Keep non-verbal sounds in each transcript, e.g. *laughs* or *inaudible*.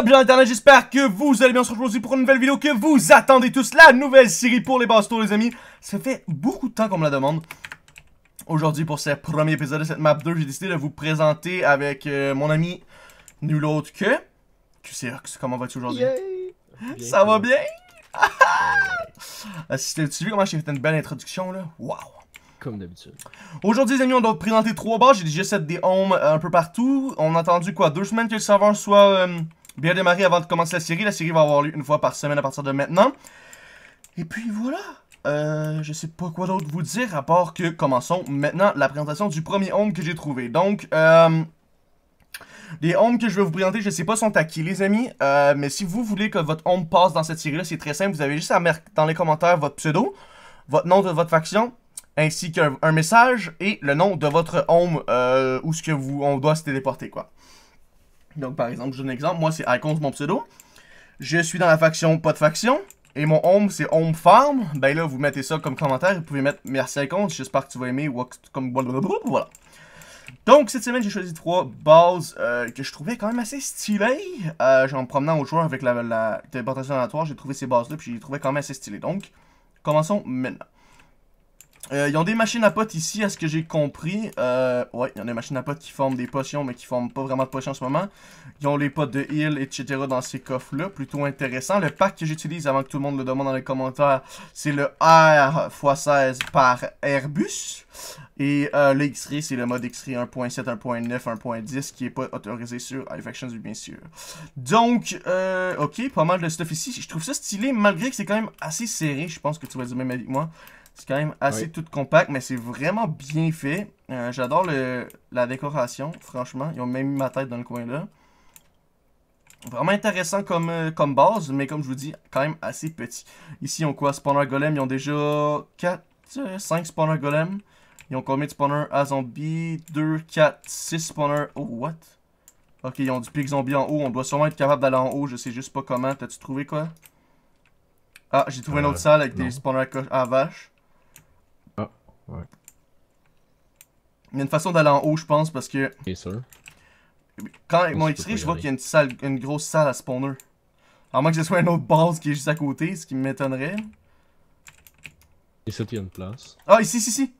up gens internet, j'espère que vous allez bien, on se retrouve aujourd'hui pour une nouvelle vidéo que vous attendez tous, la nouvelle série pour les bastos les amis. Ça fait beaucoup de temps qu'on me la demande. Aujourd'hui pour ce premier épisode de cette map 2, j'ai décidé de vous présenter avec euh, mon ami nul autre que sais, Comment vas-tu aujourd'hui? Ça va bien? *laughs* si tu vu comment j'ai fait une belle introduction là? Waouh! comme d'habitude. Aujourd'hui, les amis, on doit présenter trois bases. J'ai déjà 7 des homes euh, un peu partout. On a attendu quoi Deux semaines que le serveur soit euh, bien démarré avant de commencer la série. La série va avoir lieu une fois par semaine à partir de maintenant. Et puis voilà. Euh, je sais pas quoi d'autre vous dire à part que commençons maintenant la présentation du premier home que j'ai trouvé. Donc, euh, les homes que je vais vous présenter, je sais pas sont à qui les amis, euh, mais si vous voulez que votre home passe dans cette série-là, c'est très simple. Vous avez juste à mettre dans les commentaires votre pseudo, votre nom de votre faction, ainsi qu'un message et le nom de votre home euh, où ce que vous, on doit se téléporter quoi. Donc, par exemple, je donne un exemple. Moi, c'est Icons, mon pseudo. Je suis dans la faction pas de faction. Et mon home, c'est home farm. Ben là, vous mettez ça comme commentaire. Vous pouvez mettre merci Icons. J'espère que tu vas aimer. Comme voilà. Donc, cette semaine, j'ai choisi trois bases euh, que je trouvais quand même assez stylées. Euh, en me promenant au joueur avec la, la téléportation aléatoire, j'ai trouvé ces bases-là. Puis, je les trouvais quand même assez stylées. Donc, commençons maintenant. Euh, ils ont des machines à potes ici, à ce que j'ai compris. Euh, ouais, il y a des machines à potes qui forment des potions, mais qui forment pas vraiment de potions en ce moment. Ils ont les potes de heal, etc. dans ces coffres-là. Plutôt intéressant. Le pack que j'utilise, avant que tout le monde le demande dans les commentaires, c'est le R x16 par Airbus. Et euh, le ray c'est le mode X-Ray 1.7, 1.9, 1.10 qui est pas autorisé sur Actions, bien sûr. Donc, euh, ok, pas mal de stuff ici. Je trouve ça stylé, malgré que c'est quand même assez serré. Je pense que tu vas dire même avec moi. C'est quand même assez tout compact, mais c'est vraiment bien fait. Euh, j'adore la décoration, franchement. Ils ont même mis ma tête dans le coin là. Vraiment intéressant comme, euh, base, mais comme je vous dis, quand même assez petit. Ici, ils ont quoi Spawner Golem, ils ont déjà 4, 5 euh, Spawner Golem. Ils ont combien de spawners à zombie? 2, 4, 6 spawners. Oh, what Ok, ils ont du pic zombie en haut. On doit sûrement être capable d'aller en haut. Je sais juste pas comment. T'as-tu trouvé quoi Ah, j'ai trouvé une autre salle avec des spawners à vache. Ouais. Il y a une façon d'aller en haut, je pense, parce que. Bien sûr. Quand ils m'ont ex-ray, je vois qu'il y a une, salle, une grosse salle à spawner. À moins que ce soit une autre base qui est juste à côté, ce qui m'étonnerait. Et ça, il y a une place. Ah, ici, ici, ici!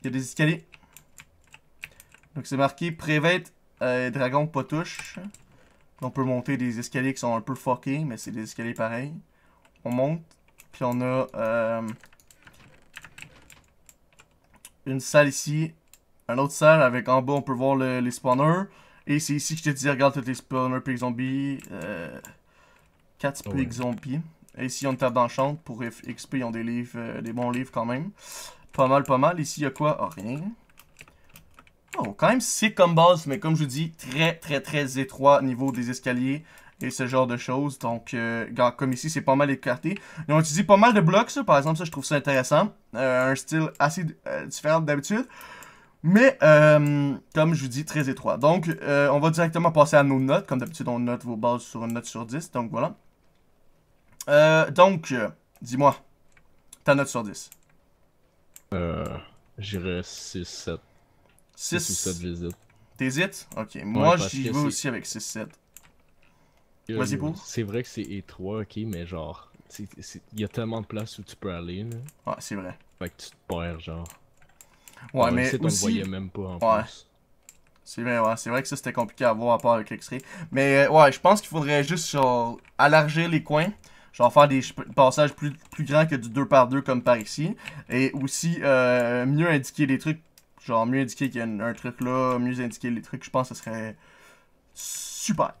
Il y a des escaliers. Donc c'est marqué Prévette, euh, Dragon, pas touche. On peut monter des escaliers qui sont un peu fuckés, mais c'est des escaliers pareils. On monte, puis on a. Euh, une salle ici, une autre salle avec en bas on peut voir les spawners. Et c'est ici que je te dis regarde tous les spawners pig zombies, 4 euh, pig zombies. Et ici on tape une table d'enchant pour XP, ils ont des livres, euh, des bons livres quand même. Pas mal, pas mal. Ici il y a quoi? Ah, rien. Oh, quand même c'est comme base, mais comme je vous dis, très très très étroit niveau des escaliers et ce genre de choses. Donc, euh, comme ici, c'est pas mal écarté. Ils ont utilisé pas mal de blocs, ça. Par exemple, ça, je trouve ça intéressant. Euh, un style assez euh, différent d'habitude. Mais, comme je vous dis, très étroit. Donc, on va directement passer à nos notes. Comme d'habitude, on note vos bases sur une note sur 10. Donc, voilà. donc, dis-moi, ta note sur 10. Euh, J'irais 6, 7. 6 7, T'hésites? Ok, moi j'y vais aussi avec 6-7. Vas-y pour. C'est vrai que c'est étroit, e ok, mais genre, il y a tellement de places où tu peux aller. Là. Ouais, c'est vrai. Fait que tu te perds, genre. Ouais, mais. Tu aussi... voyait même pas en ouais. plus. C'est vrai, ouais, c'est vrai que ça c'était compliqué à voir à part avec X-Ray. Mais euh, ouais, je pense qu'il faudrait juste genre élargir les coins genre faire des passages plus, plus grands que du 2 par 2 comme par ici. Et aussi euh, mieux indiquer les trucs Genre, mieux indiquer qu'il y a un, truc là, mieux indiquer les trucs, je pense que ce serait super.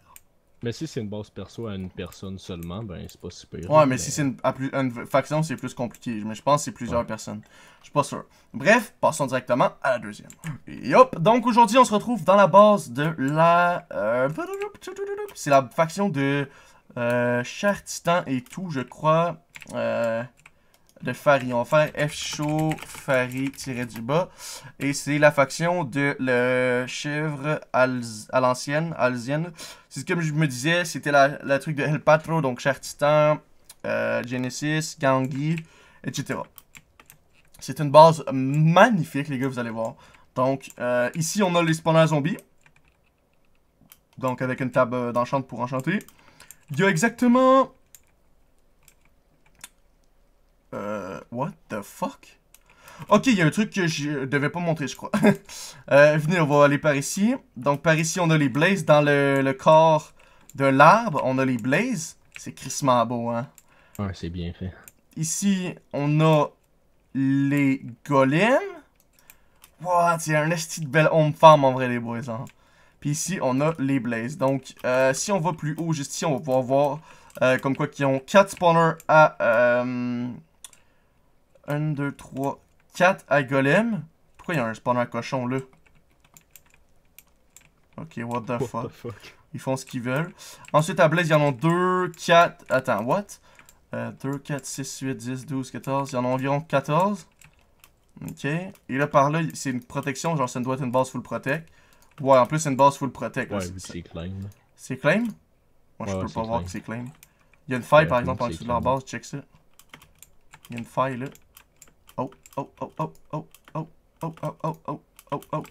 Mais si c'est une base perso à une personne seulement, ben c'est pas super. Ouais, mais, si c'est une, une faction, c'est plus compliqué. Mais je pense que c'est plusieurs personnes. Je suis pas sûr. Bref, passons directement à la deuxième. Et hop, donc aujourd'hui, on se retrouve dans la base de la. Euh, c'est la faction de euh, Titan et tout, je crois. Euh de Fari. On va faire F-Show Fari-du-bas. Et c'est la faction de le chèvre à l'ancienne, C'est comme je me disais, c'était la, la, truc de El Patro, donc Cher Titan, euh, Genesis, Gangui, etc. C'est une base magnifique, les gars, vous allez voir. Donc, euh, ici, on a les spawners zombies. Donc, avec une table d'enchant pour enchanter. Il y a exactement euh, what the fuck? Ok, il y a un truc que je devais pas montrer, je crois. *laughs* euh, venez, on va aller par ici. Donc, par ici, on a les blazes. Dans le, corps de l'arbre, on a les blazes. C'est crissement beau, hein? Ouais, c'est bien fait. Ici, on a les golems. What? C'est un esti de belle home farm, en vrai, les boys, hein. Puis ici, on a les blazes. Donc, euh, si on va plus haut, juste ici, on va pouvoir voir euh, comme quoi qu'ils ont 4 spawners à... Euh, 1, 2, 3, 4 à golem. Pourquoi il y a un spawner à cochon là? Ok, what the, fuck? Ils font ce qu'ils veulent. Ensuite, à Blaze, y en a 2, 4... Attends, what? 2, 4, 6, 8, 10, 12, 14. Il y en a environ 14. Ok. Et là, par là, c'est une protection. Genre, ça doit être une base full protect. Ouais, en plus, c'est une base full protect. Ouais, c'est claim. C'est claim? Moi, je peux pas voir que c'est claim. Il y a une faille, par exemple, en dessous de leur base. Check ça. Il y a une faille, là oh, oh, oh, oh, oh, oh, oh, oh, oh, oh, oh.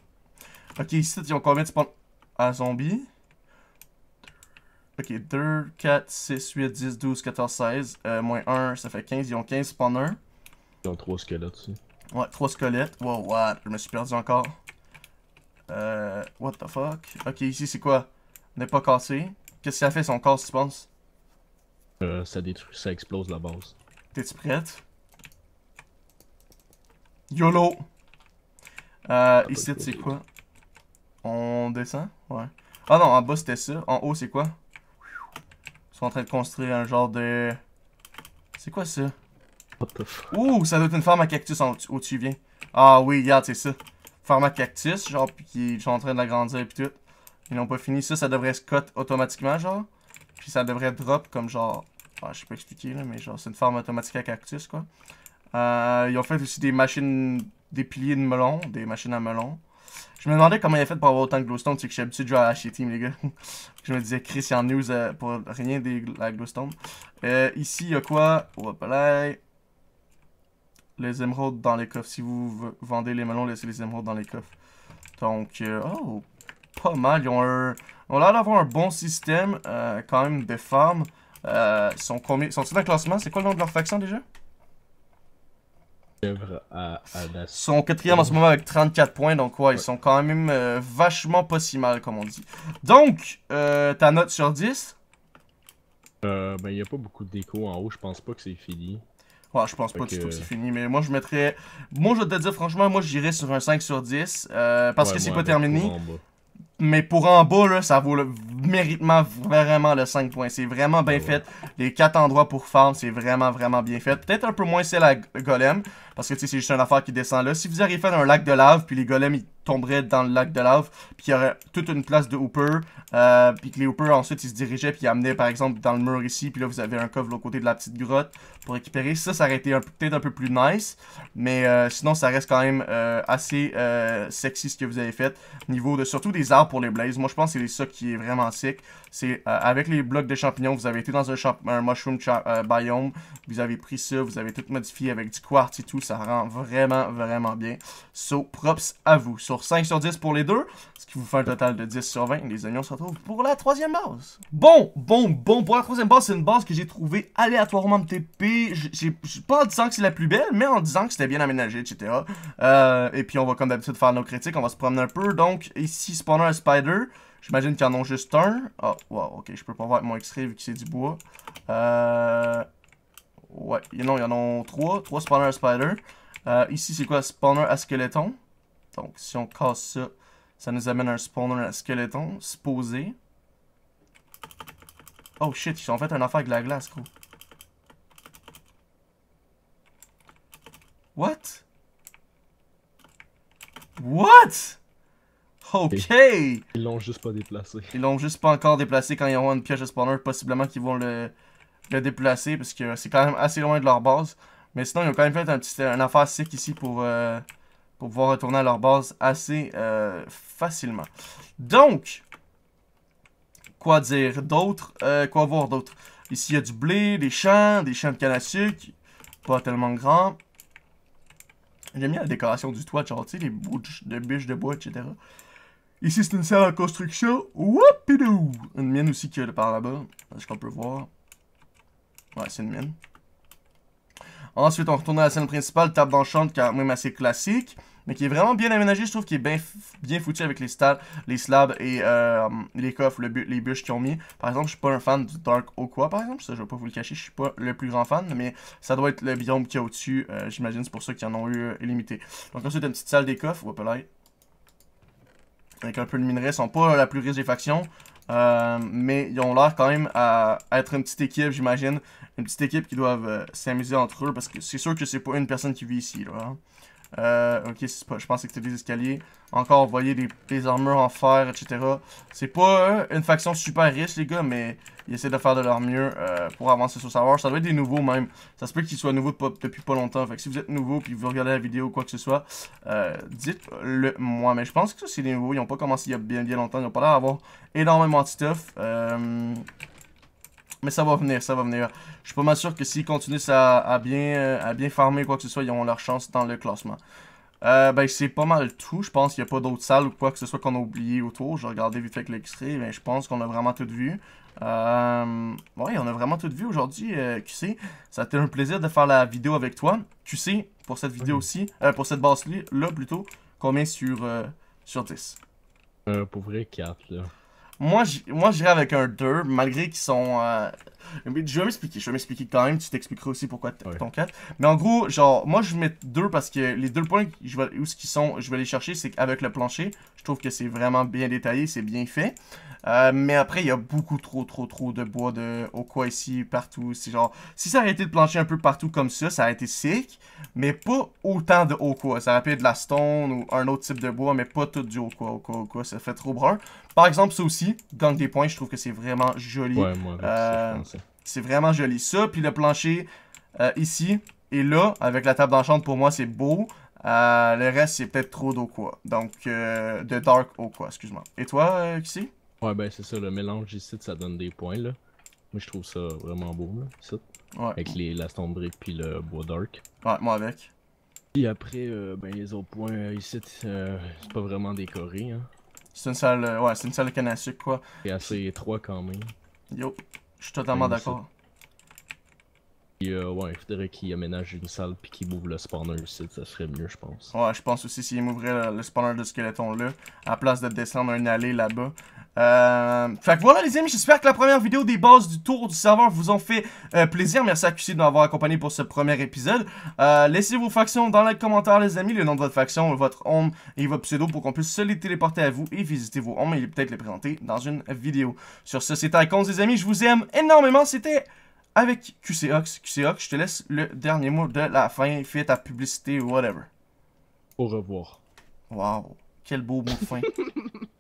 Ok, ici, ils ont combien de spawns à zombies? Ok, 2, 4, 6, 8, 10, 12, 14, 16. Euh, moins 1, ça fait 15. Ils ont 15 spawners. Ils ont 3 squelettes, aussi Ouais, 3 squelettes. Wow, what? Je me suis perdu encore. Euh, what the fuck? Ok, ici, c'est quoi? N'est pas cassé. Qu'est-ce qu'il a fait son casse tu penses? Euh, ça détruit, ça explose la base. T'es-tu prête? YOLO! Euh, ici, c'est quoi? On descend? Ouais. Ah non, en bas, c'était ça. En haut, c'est quoi? Ils sont en train de construire un genre de... C'est quoi ça? Ouh, ça doit être une forme à cactus en... où tu viens. Ah oui, regarde, c'est ça. Forme à cactus, genre, puis ils sont en train de l'agrandir et puis tout. Ils n'ont pas fini ça, ça devrait se cut automatiquement, genre. Puis ça devrait drop comme genre... Ah, je sais pas expliquer, là, mais genre, c'est une forme automatique à cactus, quoi. Euh, ils ont fait aussi des machines, des piliers de melon, des machines à melon. Je me demandais comment il a fait pour avoir autant de glowstone, c'est que j'ai suis habitué de jouer à H&T Team, les gars. *laughs* je me disais, Christian news euh, pour rien de la glowstone. Euh, ici, il y a quoi Hop là. Les émeraudes dans les coffres. Si vous vendez les melons, laissez les émeraudes dans les coffres. Donc, euh, oh, pas mal. Ils ont, un... a l'air d'avoir un bon système, euh, quand même, de farm. ils sont combien sont dans le classement? C'est quoi le nom de leur faction déjà? À, à sont quatrième en ce moment avec 34 points, donc ouais, ils sont quand même euh, vachement pas si mal, comme on dit. Donc, euh, ta note sur 10 euh, Ben, il n'y a pas beaucoup de déco en haut, je pense pas que c'est fini. Ouais, je pense pas du tout que c'est fini, mais moi je mettrais. Moi, je vais te dire franchement, moi j'irais sur un 5 sur 10, parce que c'est pas terminé. Mais pour en bas, là, ça vaut le méritement vraiment le 5 points. C'est vraiment bien ben fait. Les 4 endroits pour farm, c'est vraiment, vraiment bien fait. Peut-être un peu moins celle à golem, parce que c'est juste une affaire qui descend là. Si vous à faire un lac de lave, puis les golems, ils tomberait dans le lac de lave, puis il y aurait toute une place de Hooper, euh, puis que les Hooper ensuite ils se dirigeaient, puis ils amenaient par exemple dans le mur ici, puis là vous avez un coffre de côté de la petite grotte pour récupérer. Ça, ça aurait été peut-être un peu plus nice, mais euh, sinon ça reste quand même euh, assez euh, sexy ce que vous avez fait. Niveau de surtout des arbres pour les blazes, moi je pense que c'est ça qui est vraiment sick. C'est avec les blocs de champignons, vous avez été dans un, mushroom biome, vous avez pris ça, vous avez tout modifié avec du quartz et tout, ça rend vraiment vraiment bien. So props à vous. 5 sur 10 pour les deux, ce qui vous fait un total de 10 sur 20. Les oignons se retrouvent pour la troisième base. Bon, bon, bon, pour la troisième base, c'est une base que j'ai trouvée aléatoirement de TP. J'ai pas en disant que c'est la plus belle, mais en disant que c'était bien aménagé, etc. Euh, et puis on va comme d'habitude faire nos critiques, on va se promener un peu. Donc ici, spawner un spider. J'imagine qu'il y en a juste un. oh, wow, ok, je peux pas voir avec mon extrait vu que c'est du bois. Euh... Ouais, non, il y en a trois. Trois spawners spider. Euh, ici, c'est quoi? Spawner à squeletton. Donc, si on casse ça, ça nous amène un spawner à skeleton, supposé. Oh shit, ils ont fait un affaire avec la glace, quoi. What? What? Ok! Ils l'ont juste pas déplacé. Ils l'ont juste pas encore déplacé quand ils auront une piège de spawner. Possiblement qu'ils vont le, le déplacer parce que c'est quand même assez loin de leur base. Mais sinon, ils ont quand même fait un une affaire sick ici pour, euh, pour pouvoir retourner à leur base assez euh, facilement. Donc, quoi dire d'autre euh, Quoi voir d'autre Ici, il y a du blé, des champs, des champs de canne à sucre, pas tellement grand. J'aime bien la décoration du toit, genre, tu sais, les bouches de bûches de bois, etc. Ici, c'est une salle en construction. Whoopidou! Une mine aussi qui est par là-bas. Est-ce qu'on peut voir? Ouais, c'est une mine. Ensuite, on retourne à la scène principale, table d'enchant, quand même assez classique, mais qui est vraiment bien aménagé. Je trouve qu'il est bien, bien foutu avec les stades, les slabs et euh, les coffres, les bûches qu'ils ont mis. Par exemple, je suis pas un fan du Dark Oqua, par exemple, ça je vais pas vous le cacher, je suis pas le plus grand fan, mais ça doit être le biome qu'il y a au-dessus. Euh, j'imagine c'est pour ça qu'ils en ont eu euh, illimité. Donc ensuite, une petite salle des coffres, ouais, avec un peu de minerais, sont pas la plus riche des factions. Euh, mais ils ont l'air quand même à, être une petite équipe, j'imagine. Une petite équipe qui doivent euh, s'amuser entre eux parce que c'est sûr que c'est pas une personne qui vit ici. Là, hein. Euh, ok, je pense que c'était des escaliers. Encore, vous voyez des, armures en fer, etc. C'est pas euh, une faction super riche, les gars, mais ils essaient de faire de leur mieux euh, pour avancer sur le Ça doit être des nouveaux, même. Ça se peut qu'ils soient nouveaux depuis pas longtemps. Fait que si vous êtes nouveau puis vous regardez la vidéo ou quoi que ce soit, euh, dites-le moi. Mais je pense que ça, c'est des nouveaux. Ils ont pas commencé il y a bien, bien longtemps. Ils n'ont pas l'air d'avoir énormément de stuff. Euh, mais ça va venir, ça va venir. Je suis pas mal sûr que s'ils continuent à, bien, euh, à bien farmer quoi que ce soit, ils ont leur chance dans le classement. Euh, ben, c'est pas mal tout. Je pense qu'il n'y a pas d'autres salles ou quoi que ce soit qu'on a oublié autour. je regardais vite fait que l'extrait, mais je pense qu'on a vraiment tout vu. Euh, ouais, on a vraiment tout vu aujourd'hui, tu euh, sais, Ça a été un plaisir de faire la vidéo avec toi. tu sais, pour cette vidéo aussi, pour cette basse-là plutôt, combien sur, sur 10 Pour vrai, 4 là. Moi, moi j'irai avec un 2, malgré qu'ils sont. Euh, je vais m'expliquer, je vais m'expliquer quand même, tu t'expliqueras aussi pourquoi ton 4. Mais en gros, genre, moi je mets 2 parce que les deux points où ce sont, je vais les chercher, c'est avec le plancher, je trouve que c'est vraiment bien détaillé, c'est bien fait. Euh, mais après, il y a beaucoup trop, trop, trop de bois de haut quoi ici, partout. C'est genre, si ça avait été de plancher un peu partout comme ça, ça aurait été sick, mais pas autant de haut quoi. Ça aurait pu de la stone ou un autre type de bois, mais pas tout du au quoi, Ça fait trop brun. Par exemple, ça aussi, gagne des points, je trouve que c'est vraiment joli. Ouais, moi, euh, c'est vraiment joli. Ça, puis le plancher euh, ici et là, avec la table d'enchant, pour moi, c'est beau. Euh, le reste, c'est peut-être trop d'eau quoi. Donc, euh, de Dark quoi, excuse-moi. Et toi, ici Ouais, ben c'est ça, le mélange ici, ça donne des points, là. Moi, je trouve ça vraiment beau, là, Ouais. Avec les, la stone brick puis le bois dark. Ouais, moi avec. Puis après, ben, les autres points ici, c'est pas vraiment décoré, hein. C'est une salle. Euh, ouais, c'est une salle de canne à sucre, quoi. C'est assez étroit quand même. Yo, je suis totalement d'accord. Euh, ouais, il faudrait qu'il aménage une salle puis qu'il m'ouvre le spawner aussi, ça serait mieux, je pense. Ouais, je pense aussi s'il m'ouvrait le, le, spawner de skeleton là, à place de descendre une allée là-bas, euh, fait que voilà les amis, j'espère que la première vidéo des bases du tour du serveur vous ont fait euh, plaisir. Merci à QC de m'avoir accompagné pour ce premier épisode. Euh, laissez vos factions dans les commentaires les amis, le nom de votre faction, votre home et votre pseudo pour qu'on puisse se les téléporter à vous et visiter vos homes et peut-être les présenter dans une vidéo. Sur ce, c'était Icons les amis, je vous aime énormément, c'était avec QCOX. QCOX, je te laisse le dernier mot de la fin, fais ta publicité, whatever. Au revoir. Wow, quel beau mot fin. *laughs*